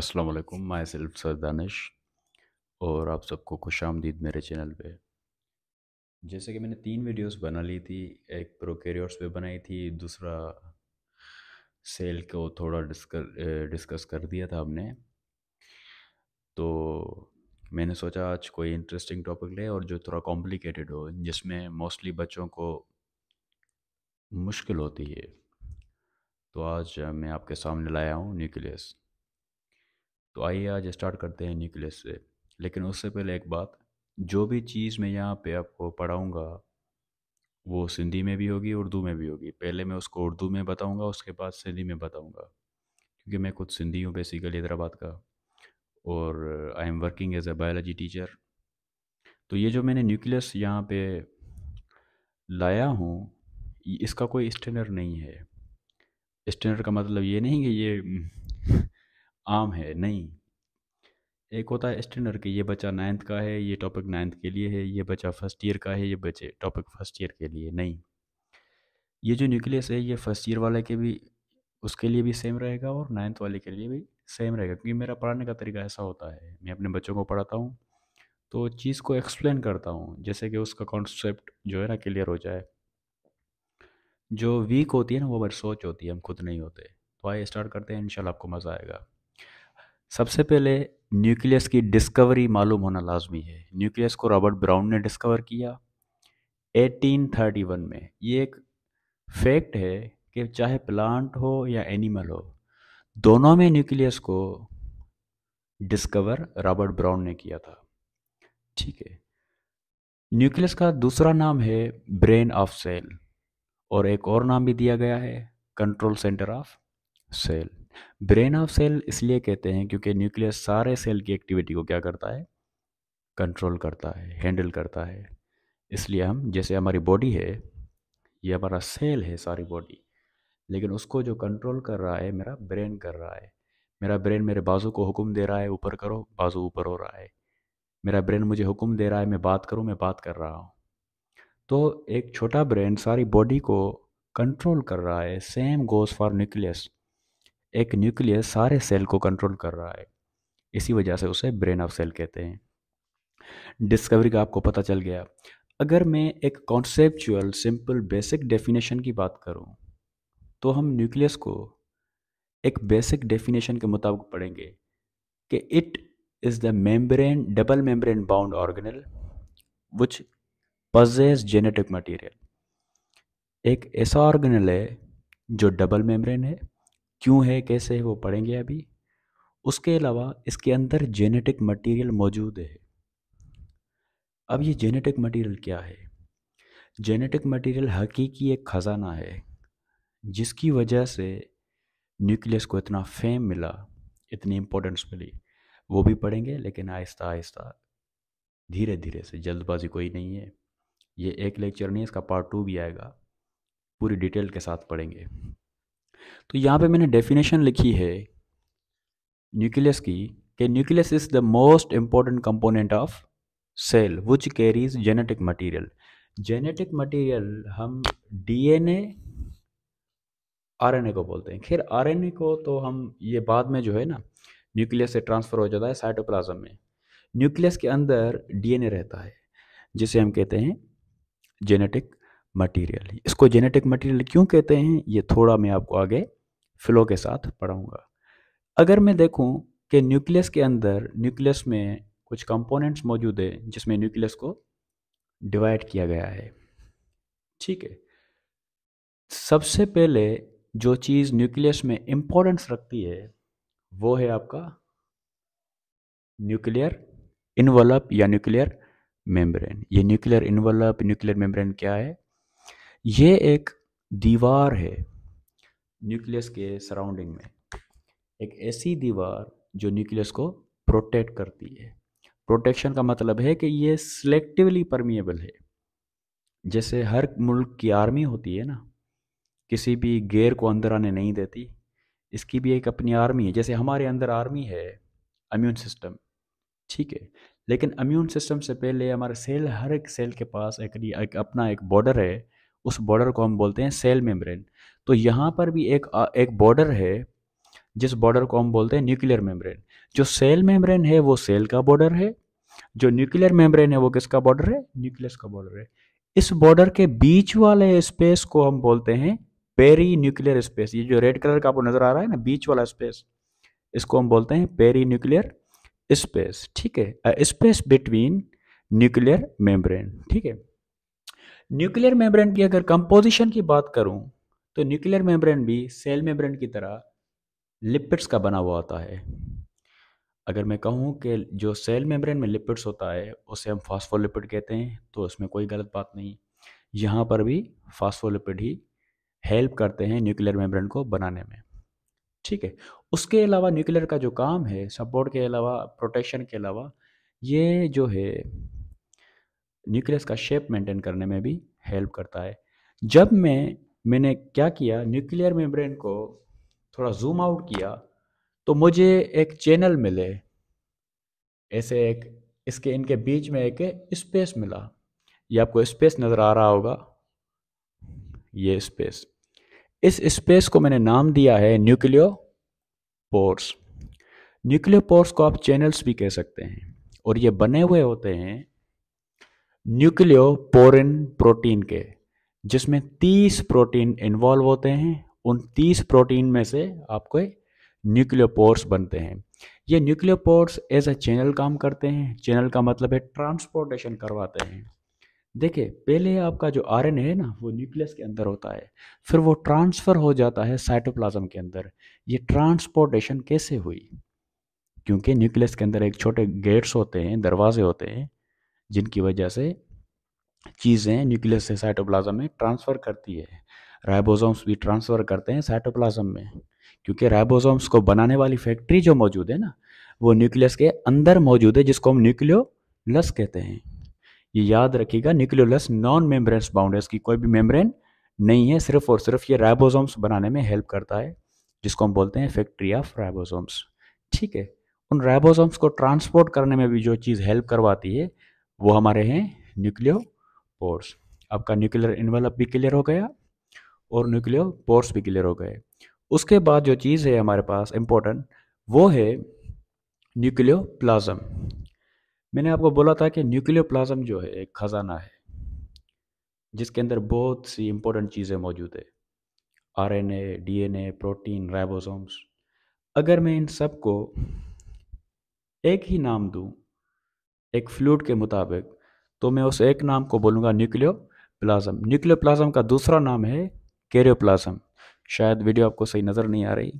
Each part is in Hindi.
असलकुम माई सेल्फ सर दानिश और आप सबको खुश आमदीद मेरे चैनल पे जैसे कि मैंने तीन वीडियोस बना ली थी एक प्रोकेरियोट्स पे बनाई थी दूसरा सेल को थोड़ा डिस्कर डिस्कस कर दिया था हमने तो मैंने सोचा आज कोई इंटरेस्टिंग टॉपिक ले और जो थोड़ा कॉम्प्लिकेटेड हो जिसमें मोस्टली बच्चों को मुश्किल होती है तो आज मैं आपके सामने लाया हूँ न्यूक्लियस तो आइए आज स्टार्ट करते हैं न्यूक्लियस से लेकिन उससे पहले एक बात जो भी चीज़ मैं यहाँ पे आपको पढ़ाऊँगा वो सिंधी में भी होगी उर्दू में भी होगी पहले मैं उसको उर्दू में बताऊँगा उसके बाद सिंधी में बताऊँगा क्योंकि मैं खुद सिंधी हूँ बेसिकली हैदराबाद का और I am working as a biology teacher तो ये जो मैंने न्यूक्लियस यहाँ पे लाया हूँ इसका कोई स्टैंडर्ड नहीं है स्टैंडर्ड का मतलब ये नहीं कि ये आम है नहीं एक होता है स्टैंडर्ड कि ये बच्चा नाइन्थ का है ये टॉपिक नाइन्थ के लिए है ये बच्चा फर्स्ट ईयर का है ये बच्चे टॉपिक फर्स्ट ईयर के लिए नहीं ये जो न्यूक्लियस है ये फर्स्ट ईयर वाले के भी उसके लिए भी सेम रहेगा और नाइन्थ वाले के लिए भी सेम रहेगा क्योंकि मेरा पढ़ाने का तरीका ऐसा होता है मैं अपने बच्चों को पढ़ाता हूँ तो चीज़ को एक्सप्लेन करता हूँ जैसे कि उसका कॉन्सेप्ट जो है ना क्लियर हो जाए जो वीक होती है ना वो हमारी सोच होती है हम खुद नहीं होते तो आइए स्टार्ट करते हैं इनशाला आपको मज़ा आएगा सबसे पहले न्यूक्लियस की डिस्कवरी मालूम होना लाजमी है न्यूक्लियस को रॉबर्ट ब्राउन ने डिस्कवर किया 1831 में ये एक फैक्ट है कि चाहे प्लांट हो या एनिमल हो दोनों में न्यूक्लियस को डिस्कवर रॉबर्ट ब्राउन ने किया था ठीक है न्यूक्लियस का दूसरा नाम है ब्रेन ऑफ सेल और एक और नाम भी दिया गया है control center of cell brain of cell इसलिए कहते हैं क्योंकि न्यूक्लियस सारे सेल की एक्टिविटी को क्या करता है कंट्रोल करता है हैंडल करता है इसलिए हम जैसे हमारी बॉडी है ये हमारा सेल है सारी बॉडी लेकिन उसको जो कंट्रोल कर रहा है मेरा ब्रेन कर रहा है मेरा ब्रेन मेरे बाजू को हुक्म दे रहा है ऊपर करो बाजू ऊपर हो रहा है मेरा ब्रेन मुझे हुक्म दे रहा है मैं बात करूँ मैं बात कर रहा हूँ तो एक छोटा ब्रेन सारी बॉडी को कंट्रोल कर रहा है सेम गोज़ फॉर न्यूक्लियस एक न्यूक्लियस सारे सेल को कंट्रोल कर रहा है इसी वजह से उसे ब्रेन ऑफ सेल कहते हैं डिस्कवरी का आपको पता चल गया अगर मैं एक कॉन्सेप्चुअल सिंपल बेसिक डेफिनेशन की बात करूं तो हम न्यूक्लियस को एक बेसिक डेफिनेशन के मुताबिक पढ़ेंगे कि it is the membrane double membrane bound organelle which possesses genetic material एक ऐसा ऑर्गेनल है जो डबल मेम्ब्रेन है क्यों है कैसे है वो पढ़ेंगे अभी उसके अलावा इसके अंदर जेनेटिक मटेरियल मौजूद है अब ये जेनेटिक मटेरियल क्या है जेनेटिक मटेरियल हकीकी एक ख़जाना है जिसकी वजह से न्यूक्लियस को इतना फेम मिला इतनी इम्पोर्टेंस मिली वो भी पढ़ेंगे लेकिन आहिस्ता आहिस्ता धीरे धीरे से जल्दबाजी कोई नहीं है ये एक लेक्चर नहीं इसका पार्ट टू भी आएगा पूरी डिटेल के साथ पढ़ेंगे तो यहाँ पे मैंने डेफिनेशन लिखी है न्यूक्लियस की कि nucleus is the most important component of cell which carries genetic material genetic material हम डीएनए आरएनए को बोलते हैं खैर आरएनए को तो हम ये बाद में जो है ना न्यूक्लियस से ट्रांसफ़र हो जाता है साइटोप्लाज्म में न्यूक्लियस के अंदर डीएनए रहता है जिसे हम कहते हैं जेनेटिक मटेरियल इसको जेनेटिक मटेरियल क्यों कहते हैं ये थोड़ा मैं आपको आगे फ्लो के साथ पढ़ाऊंगा अगर मैं देखूँ कि न्यूक्लियस के अंदर न्यूक्लियस में कुछ कंपोनेंट्स मौजूद है जिसमें न्यूक्लियस को डिवाइड किया गया है ठीक है सबसे पहले जो चीज़ न्यूक्लियस में इम्पोर्टेंस रखती है वो है आपका न्यूक्लियर इन्वलप या न्यूक्लियर मेम्ब्रेन ये न्यूक्लियर इन्वलप न्यूक्लियर मेम्ब्रेन क्या है ये एक दीवार है न्यूक्लियस के सराउंडिंग में एक ऐसी दीवार जो न्यूक्लियस को प्रोटेक्ट करती है प्रोटेक्शन का मतलब है कि ये सिलेक्टिवली परमिएबल है जैसे हर मुल्क की आर्मी होती है ना किसी भी गेयर को अंदर आने नहीं देती इसकी भी एक अपनी आर्मी है जैसे हमारे अंदर आर्मी है अम्यून सिस्टम ठीक है लेकिन अम्यून सिस्टम से पहले हमारे सेल हर एक सेल के पास एक, एक अपना एक बॉर्डर है उस बॉर्डर को हम बोलते हैं सेल मेम्ब्रेन तो यहाँ पर भी एक एक बॉर्डर है जिस बॉर्डर को हम बोलते हैं न्यूक्लियर मेम्ब्रेन जो सेल मेम्ब्रेन है वो सेल का बॉर्डर है जो न्यूक्लियर मेम्ब्रेन है वो किसका बॉर्डर है न्यूक्लियस का बॉर्डर है इस बॉर्डर के बीच वाले स्पेस को हम बोलते हैं पेरी न्यूक्लियर स्पेस ये जो रेड कलर का आपको नजर आ रहा है ना बीच वाला स्पेस इसको हम बोलते हैं पेरी न्यूक्लियर स्पेस ठीक है स्पेस बिटवीन न्यूक्लियर मेम्ब्रेन ठीक है न्यूक्लियर मेम्ब्रेन की अगर कंपोजिशन की बात करूं तो न्यूक्लियर मेम्ब्रेन भी सेल मेम्ब्रेन की तरह लिपिड्स का बना हुआ होता है अगर मैं कहूं कि जो सेल मेम्ब्रेन में लिपिड्स होता है उसे हम फास्फोलिपिड कहते हैं तो उसमें कोई गलत बात नहीं यहाँ पर भी फास्फोलिपिड ही हेल्प करते हैं न्यूक्लियर मेम्ब्रेन को बनाने में ठीक है उसके अलावा न्यूक्लियर का जो काम है सपोर्ट के अलावा प्रोटेक्शन के अलावा ये जो है न्यूक्लियस का शेप मेंटेन करने में भी हेल्प करता है जब मैं मैंने क्या किया न्यूक्लियर मेम्ब्रेन को थोड़ा जूम आउट किया तो मुझे एक चैनल मिले ऐसे एक इसके इनके बीच में एक स्पेस मिला ये आपको स्पेस नज़र आ रहा होगा ये स्पेस इस स्पेस को मैंने नाम दिया है न्यूक्लियो पोर्स न्यूक्लियो पोर्स को आप चैनल्स भी कह सकते हैं और ये बने हुए होते हैं न्यूक्लियोपोरिन प्रोटीन के जिसमें 30 प्रोटीन इन्वॉल्व होते हैं उन 30 प्रोटीन में से आपको न्यूक्लियोपोर्स बनते हैं ये न्यूक्लियोपोर्स एज अ चैनल काम करते हैं चैनल का मतलब है ट्रांसपोर्टेशन करवाते हैं देखिए पहले आपका जो आर है ना वो न्यूक्लियस के अंदर होता है फिर वो ट्रांसफ़र हो जाता है साइटोप्लाज्म के अंदर ये ट्रांसपोर्टेशन कैसे हुई क्योंकि न्यूक्लियस के अंदर एक छोटे गेट्स होते हैं दरवाजे होते हैं जिनकी वजह से चीज़ें न्यूक्लियस से साइटोप्लाज्म में ट्रांसफ़र करती है राइबोसोम्स भी ट्रांसफ़र करते हैं साइटोप्लाज्म में क्योंकि राइबोसोम्स को बनाने वाली फैक्ट्री जो मौजूद है ना वो न्यूक्लियस के अंदर मौजूद है जिसको हम न्यूक्लियोलस कहते हैं ये याद रखिएगा न्यूक्लियोलस नॉन मेम्ब्रेन बाउंड की कोई भी मेम्ब्रेन नहीं है सिर्फ और सिर्फ ये राइबोसोम्स बनाने में हेल्प करता है जिसको हम बोलते हैं फैक्ट्री ऑफ राइबोसोम्स ठीक है उन राइबोसोम्स को ट्रांसपोर्ट करने में भी जो चीज़ हेल्प करवाती है वो हमारे हैं न्यूक्लियो पोर्स आपका न्यूक्लियर इन्वेलप भी क्लियर हो गया और न्यूक्लियो पोर्स भी क्लियर हो गए उसके बाद जो चीज़ है हमारे पास इम्पोर्टेंट वो है न्यूक्लियो प्लाज़म मैंने आपको बोला था कि न्यूक्लियो प्लाज़म जो है एक खजाना है जिसके अंदर बहुत सी इंपॉर्टेंट चीज़ें मौजूद है आरएनए, डीएनए, प्रोटीन राइबोसोम्स अगर मैं इन सब को एक ही नाम दूं एक फ्लूड के मुताबिक तो मैं उस एक नाम को बोलूँगा न्यूक्लियो प्लाज्म न्यूक्लियो प्लाज्म का दूसरा नाम है कैरियो प्लाज्म शायद वीडियो आपको सही नज़र नहीं आ रही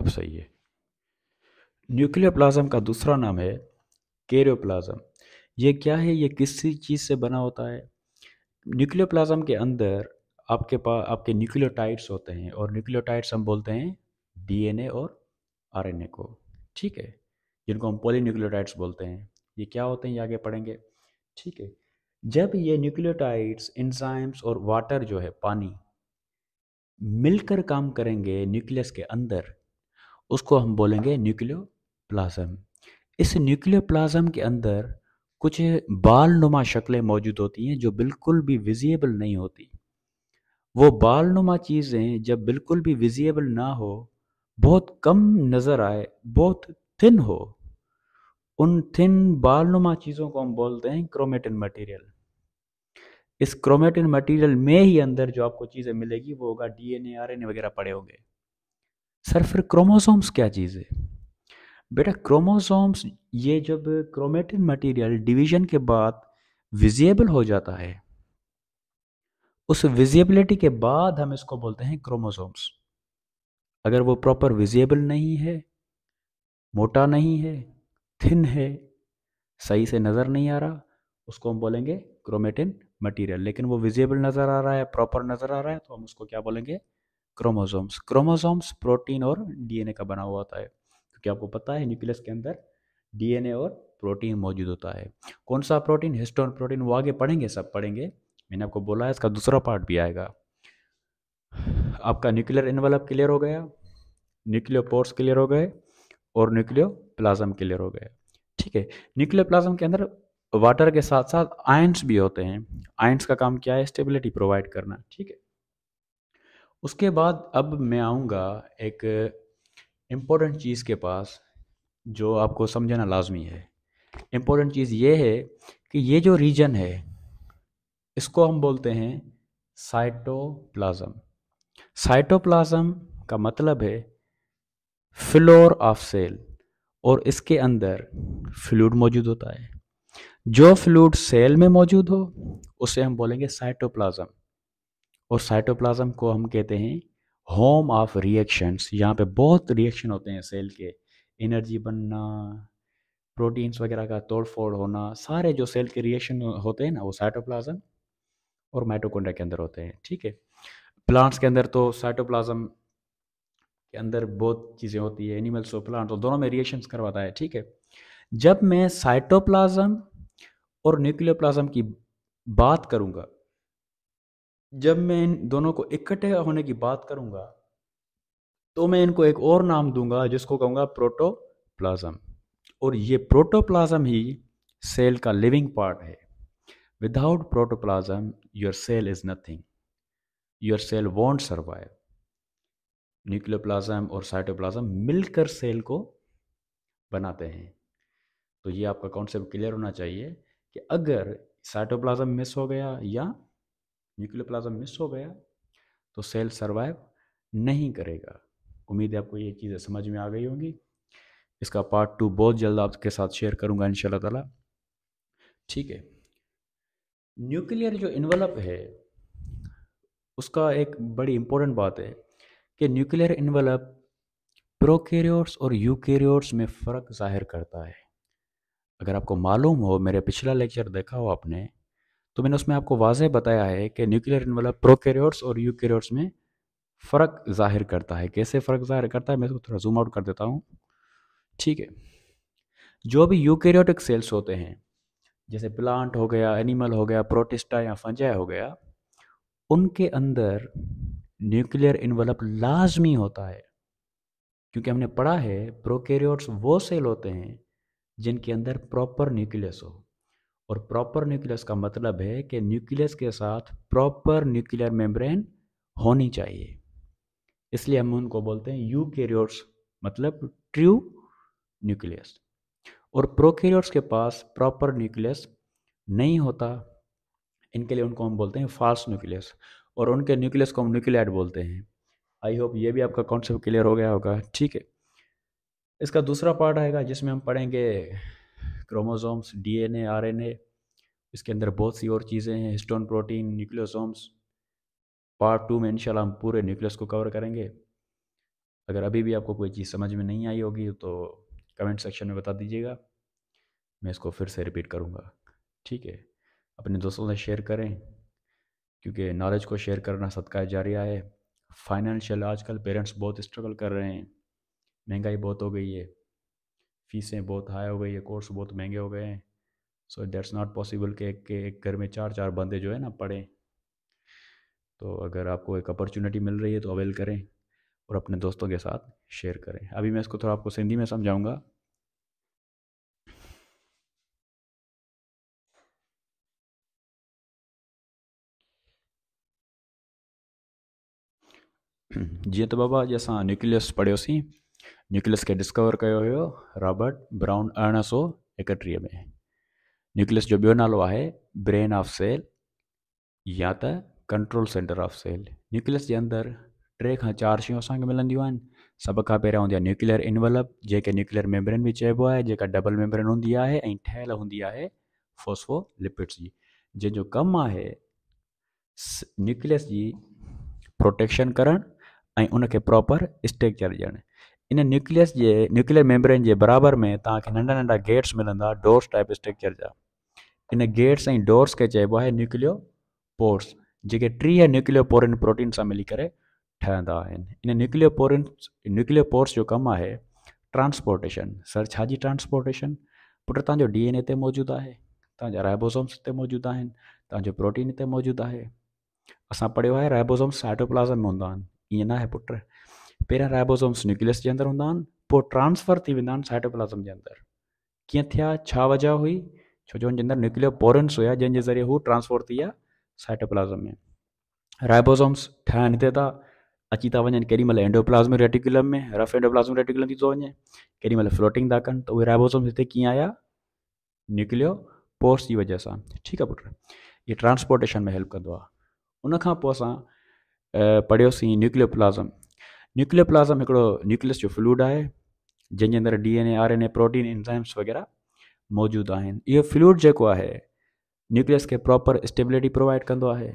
अब सही है न्यूक्लियो प्लाज्म का दूसरा नाम है कैरियो प्लाज्म ये क्या है ये किस चीज़ से बना होता है न्यूक्लियो के अंदर आपके पास आपके न्यूक्लियोटाइड्स होते हैं और न्यूक्लियोटाइड्स हम बोलते हैं डीएनए और आरएनए को ठीक है जिनको हम पॉलीन्यूक्लियोटाइड्स बोलते हैं ये क्या होते हैं ये आगे पढ़ेंगे ठीक है जब ये न्यूक्लियोटाइड्स इंजाइम्स और वाटर जो है पानी मिलकर काम करेंगे न्यूक्लियस के अंदर उसको हम बोलेंगे न्यूक्लियोप्लाज्म इस न्यूक्लियोप्लाज्म के अंदर कुछ बाल नुमा शक्लें मौजूद होती हैं जो बिल्कुल भी विजिएबल नहीं होती वो बाल नुमा चीज़ें जब बिल्कुल भी विजिएबल ना हो बहुत कम नज़र आए बहुत थिन हो उन थिन बाल नुमा चीज़ों को हम बोलते हैं क्रोमेटिन मटेरियल इस क्रोमेटिन मटेरियल में ही अंदर जो आपको चीज़ें मिलेगी वो होगा डीएनए आरएनए वगैरह पड़े होंगे सर फिर क्रोमोसोम्स क्या चीज़ है बेटा क्रोमोसोम्स ये जब क्रोमेटिन मटेरियल डिवीजन के बाद विजिएबल हो जाता है उस विजिबिलिटी के बाद हम इसको बोलते हैं क्रोमोसोम्स अगर वो प्रॉपर विजिएबल नहीं है मोटा नहीं है थिन है सही से नज़र नहीं आ रहा उसको हम बोलेंगे क्रोमेटिन मटेरियल लेकिन वो विजिबल नज़र आ रहा है प्रॉपर नज़र आ रहा है तो हम उसको क्या बोलेंगे क्रोमोसोम्स क्रोमोसोम्स प्रोटीन और डीएनए का बना हुआ होता है क्योंकि आपको पता है न्यूक्लियस के अंदर डीएनए और प्रोटीन मौजूद होता है कौन सा प्रोटीन हिस्टोन प्रोटीन वो आगे पढ़ेंगे सब पढ़ेंगे मैंने आपको बोला है इसका दूसरा पार्ट भी आएगा आपका न्यूक्लियर इन्वेलप क्लियर हो गया न्यूक्लियो पोर्ट्स क्लियर हो गए और न्यूक्लियो प्लाज्म क्लियर हो गए ठीक है न्यूक्लियो प्लाज्म के अंदर वाटर के साथ साथ आयंस भी होते हैं आयंस का काम क्या है स्टेबिलिटी प्रोवाइड करना ठीक है उसके बाद अब मैं आऊँगा एक इम्पोर्टेंट चीज़ के पास जो आपको समझना लाजमी है इम्पोर्टेंट चीज़ ये है कि ये जो रीजन है इसको हम बोलते हैं साइटोप्लाज्म साइटोप्लाज्म का मतलब है फ्लोर ऑफ सेल और इसके अंदर फ्लूड मौजूद होता है जो फ्लूड सेल में मौजूद हो उसे हम बोलेंगे साइटोप्लाज्म और साइटोप्लाज्म को हम कहते हैं होम ऑफ रिएक्शंस यहाँ पे बहुत रिएक्शन होते हैं सेल के एनर्जी बनना प्रोटीन्स वगैरह का तोड़ फोड़ होना सारे जो सेल के रिएक्शन होते हैं ना वो साइटोप्लाज्म और माइटोकॉन्ड्रिया के अंदर होते हैं ठीक है प्लांट्स के अंदर तो साइटोप्लाज्म के अंदर बहुत चीज़ें होती है एनिमल्स और प्लांट्स और तो दोनों में रिएक्शंस करवाता है ठीक है जब मैं साइटोप्लाज्म और न्यूक्लियोप्लाज्म की बात करूंगा जब मैं इन दोनों को इकट्ठे होने की बात करूंगा तो मैं इनको एक और नाम दूंगा जिसको कहूंगा प्रोटोप्लाज्म और ये प्रोटोप्लाज्म ही सेल का लिविंग पार्ट है without protoplasm your cell is nothing your cell won't survive nucleoplasm और साइटोप्लाज्म मिलकर सेल को बनाते हैं तो ये आपका कॉन्सेप्ट क्लियर होना चाहिए कि अगर साइटोप्लाज्म मिस हो गया या न्यूक्लियोप्लाज्म मिस हो गया तो सेल सर्वाइव नहीं करेगा उम्मीद है आपको ये चीज़ें समझ में आ गई होंगी इसका पार्ट टू बहुत जल्द आपके साथ शेयर करूंगा इन ताला ठीक है न्यूक्लियर जो इन्वलप है उसका एक बड़ी इंपॉर्टेंट बात है कि न्यूक्लियर इन्वलप प्रोकेरियोट्स और यूकेरियोट्स में फ़र्क जाहिर करता है अगर आपको मालूम हो मेरे पिछला लेक्चर देखा हो आपने तो मैंने उसमें आपको वाजह बताया है कि न्यूक्लियर इनवलप मतलब प्रोकैरियोट्स और यूकैरियोट्स में फ़र्क जाहिर करता है कैसे फ़र्क जाहिर करता है मैं इसको थोड़ा जूम आउट कर देता हूँ ठीक है जो भी यूकैरियोटिक सेल्स होते हैं जैसे प्लांट हो गया एनिमल हो गया प्रोटिस्टा या फंजाई हो गया उनके अंदर न्यूक्लियर इन्वेलप लाजमी होता है क्योंकि हमने पढ़ा है प्रोकैरियोट्स वो सेल होते हैं जिनके अंदर प्रॉपर न्यूक्लियस हो और प्रॉपर न्यूक्लियस का मतलब है कि न्यूक्लियस के साथ प्रॉपर न्यूक्लियर मेम्ब्रेन होनी चाहिए इसलिए हम उनको बोलते हैं यू यूकेरियोट्स मतलब ट्रू न्यूक्लियस और प्रोकेरियोर्स के पास प्रॉपर न्यूक्लियस नहीं होता इनके लिए उनको हम बोलते हैं फास्ट न्यूक्लियस और उनके न्यूक्लियस को हम न्यूक्लियाड बोलते हैं आई होप ये भी आपका कॉन्सेप्ट क्लियर हो गया होगा ठीक है इसका दूसरा पार्ट आएगा जिसमें हम पढ़ेंगे क्रोमोसोम्स डीएनए आरएनए इसके अंदर बहुत सी और चीज़ें हैं histone protein nucleosomes part two में इनशाला हम पूरे न्यूक्लियस को कवर करेंगे अगर अभी भी आपको कोई चीज़ समझ में नहीं आई होगी तो कमेंट सेक्शन में बता दीजिएगा मैं इसको फिर से रिपीट करूँगा ठीक है अपने दोस्तों से शेयर करें क्योंकि नॉलेज को शेयर करना सदका जारिया है फाइनेंशियल आजकल पेरेंट्स बहुत स्ट्रगल कर रहे हैं महंगाई बहुत हो गई है फीसें बहुत हाई हो गई है कोर्स बहुत महंगे हो गए हैं सो दैट्स नॉट पॉसिबल कि एक घर में चार चार बंदे जो है ना पढ़ें तो अगर आपको एक अपॉर्चुनिटी मिल रही है तो अवेल करें और अपने दोस्तों के साथ शेयर करें अभी मैं इसको थोड़ा आपको सिंधी में समझाऊँगा जीअं त बाबा अॼु असां न्यूक्लियस पढ़ियोसीं न्यूक्लियस खे डिस्कवर कयो हुयो रॉबर्ट ब्राउन अरिड़हं सौ एकटीह में न्यूक्लियस जो ॿियो नालो आहे ब्रेन ऑफ सेल या त control center of cell nucleus जे अंदरि टे खां चारि शयूं असांखे मिलंदियूं आहिनि सभ खां पहिरियां हूंदी आहे न्यूक्लियर इनवलप जेके न्यूक्लियर मेम्ब्रेन बि चइबो आहे जेका डबल मेम्ब्रेन हूंदी आहे ऐं ठहियलु हूंदी आहे फोस्फोलिपिड्स जी जंहिंजो कमु आहे न्यूक्लियस जी प्रोटेक्शन करणु ऐं उनखे प्रॉपर स्ट्रक्चर ॾियणु इन न्यूक्लियस जे न्यूक्लियर मेम्ब्रेन जे बराबरि में तव्हांखे नंढा नंढा गेट्स मिलंदा डोर्स टाइप स्ट्रक्चर जा इन गेट्स ऐं डोर्स खे चइबो आहे न्यूक्लियो पोर्स जेके टीह न्यूक्लियो पोरिन प्रोटीन सां मिली करे ठहंदा आहिनि इन न्यूक्लियो पोरिन न्यूक्लियो पोर्स जो कमु आहे ट्रांसपोर्टेशन सर छाजी ट्रांसपोर्टेशन ट्रांस्पोटेशन पुटु तव्हांजो डी एन ए ते मौजूदु आहे तव्हांजा राइबोसोम्स हिते मौजूदु आहिनि तव्हांजो प्रोटीन हिते मौजूदु आहे असां पढ़ियो आहे राइबोसोम्स आइट्रोप्लाज़म हूंदा आहिनि ईअं न आहे पुटु पहिरियां राइबोज़ोम्स न्यूक्लियस जे अंदरि हूंदा आहिनि पोइ ट्रांसफर थी वेंदा आहिनि साइटोप्लाज़म जे अंदरि कीअं थिया छा वजह हुई छो जो हुनजे अंदरि न्यूक्लियो पोरेंस हुया जंहिंजे ज़रिए हू ट्रांसफर थी विया साइटोप्लाज़म में राइबोसोम्स ठहनि हिते था अची था वञनि केॾी महिल एन्डोप्लाज़म रेटिकुलम में रफ एंडोप्लाज़म रेटिकुलम थी थो वञे केॾी महिल फ्लोटिंग था कनि त उहे राइबोज़ोम्स हिते कीअं आया न्यूक्लियो पोर्स जी वजह सां ठीकु आहे पुटु इहे ट्रांसपोर्टेशन में हेल्प कंदो आहे उनखां पोइ असां पढ़ियोसीं न्यूक्लियोप्लाज़म न्यूक्लियर प्लाज़म हिकिड़ो न्यूक्लियस जो फ्लूड आहे जंहिंजे अंदरि D N A R N A protein enzymes वग़ैरह मौजूदु आहिनि इहो फ्लूड जेको आहे न्यूक्लियस खे प्रॉपर स्टेबिलिटी प्रोवाइड कंदो आहे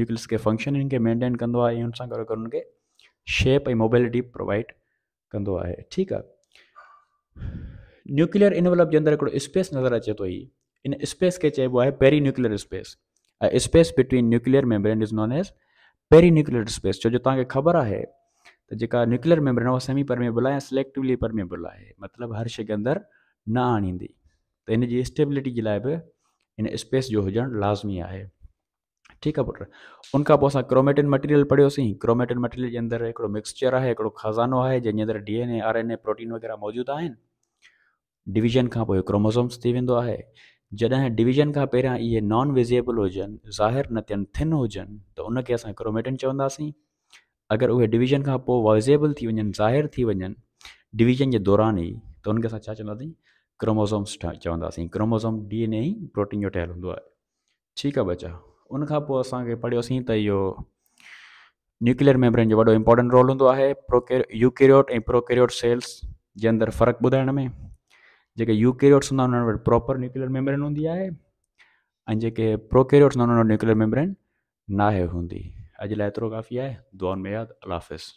न्यूक्लियस खे फंक्शनिंग खे मेंटेन कंदो आहे ऐं हुन सां गॾु गॾु हुनखे शेप ऐं मोबिलिटी प्रोवाइड कंदो आहे ठीकु आहे न्यूक्लियर इनवलप जे अंदरि हिकिड़ो स्पेस नज़र अचे थो ई इन स्पेस खे चइबो आहे पेरी न्यूक्लियर स्पेस ऐं space between nuclear membrane is known as perinuclear space छो जो तव्हांखे ख़बर आहे त जेका न्यूक्लियर मेम्ब्रेन आहे उहा सेमी परमेबल आहे ऐं सिलेक्टिवली परमेबल आहे मतिलबु हर शइ खे अंदरि न आणींदी त हिन जी स्टेबिलिटी जे लाइ बि हिन स्पेस जो हुजणु लाज़मी आहे ठीकु आहे पुटु उन खां पोइ असां क्रोमेटिन मटीरियल पढ़ियोसीं क्रोमेटिन मटीरियल जे अंदरि हिकिड़ो मिक्सचर आहे हिकिड़ो खज़ानो आहे जंहिंजे अंदरि D N A R N A protein वग़ैरह मौजूदु आहिनि डिवीजन खां पोइ क्रोमोसोम्स थी वेंदो आहे जॾहिं डिवीजन खां पहिरियां इहे नॉन विज़िएबल हुजनि ज़ाहिर न थियनि थिन हुजनि त उनखे असां क्रोमेटिन चवंदासीं अगरि उहे डिवीज़न खां पोइ वाइज़ेबल थी वञनि ज़ाहिर थी वञनि डिवीज़न जे दौरान ई त उनखे असां छा चवंदासीं क्रोमोसोम्स ठाहे चवंदासीं क्रोमोसोम डी एन ए ई प्रोटीन जो ठहियलु हूंदो आहे ठीकु आहे बचा उनखां पोइ असांखे पढ़ियोसीं त इहो न्यूक्लियर मेम्ब्रेन जो वॾो इम्पोटेंट रोल हूंदो आहे प्रोके यूक्रियोड ऐं प्रोकेरियोड सेल्स जे अंदरु फ़र्क़ु ॿुधाइण में जेके यूकेरियोट्स हूंदा आहिनि उन्हनि वटि प्रोपर न्यूक्लियर मेम्ब्रेन हूंदी आहे ऐं जेके प्रोकेरियोड्स हूंदा उन्हनि वटि न्यूक्लियर मेम्ब्रेन नाहे हूंदी अजलातरों काफ़ी है दुआ में याद अलाफिज़